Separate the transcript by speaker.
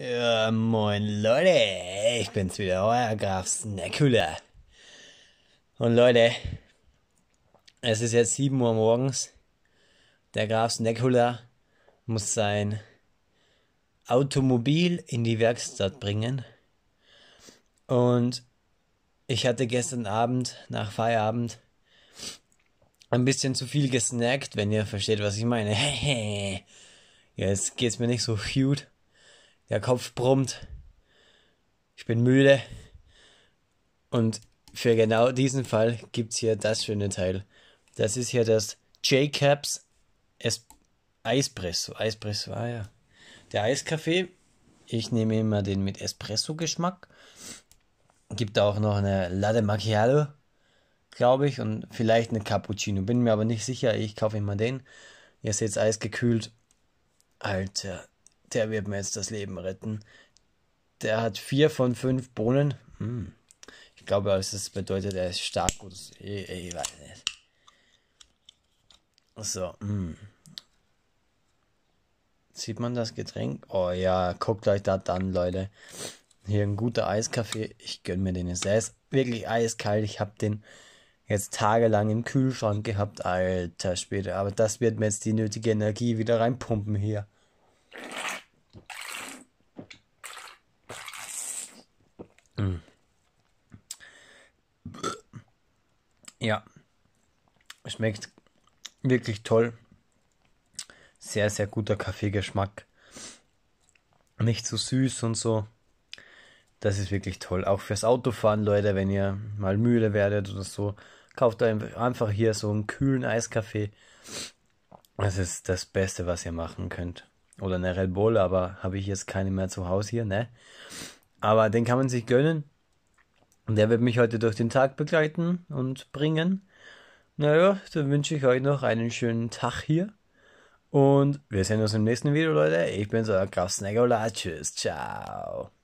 Speaker 1: Ja, moin Leute, ich bin's wieder, euer Graf Snackhüller. Und Leute, es ist jetzt 7 Uhr morgens. Der Graf Snackhüller muss sein Automobil in die Werkstatt bringen. Und ich hatte gestern Abend, nach Feierabend, ein bisschen zu viel gesnackt, wenn ihr versteht, was ich meine. Jetzt geht's mir nicht so cute. Der Kopf brummt. Ich bin müde. Und für genau diesen Fall gibt es hier das schöne Teil. Das ist hier das Jacobs es Eispresso. Eispresso, ah ja. Der Eiskaffee. Ich nehme immer den mit Espresso-Geschmack. Gibt auch noch eine Latte Macchiato, glaube ich, und vielleicht eine Cappuccino. Bin mir aber nicht sicher. Ich kaufe immer den. Ihr seht es eisgekühlt. Alter, der wird mir jetzt das Leben retten. Der hat vier von fünf Bohnen. Hm. Ich glaube, das bedeutet, er ist stark. Oder so. ich, ich, weiß nicht. So, hm. Sieht man das Getränk? Oh ja, guckt euch da dann, Leute. Hier ein guter Eiskaffee. Ich gönne mir den jetzt. Der ist wirklich eiskalt. Ich habe den jetzt tagelang im Kühlschrank gehabt. Alter, später. Aber das wird mir jetzt die nötige Energie wieder reinpumpen hier. Mm. Ja, schmeckt wirklich toll. Sehr, sehr guter Kaffeegeschmack. Nicht so süß und so. Das ist wirklich toll. Auch fürs Autofahren, Leute, wenn ihr mal müde werdet oder so, kauft einfach hier so einen kühlen Eiskaffee. Das ist das Beste, was ihr machen könnt. Oder eine Red Bull, aber habe ich jetzt keine mehr zu Hause hier, ne? Aber den kann man sich gönnen. Und der wird mich heute durch den Tag begleiten und bringen. Naja, dann wünsche ich euch noch einen schönen Tag hier. Und wir sehen uns im nächsten Video, Leute. Ich bin's, euer Kraft Tschüss, ciao.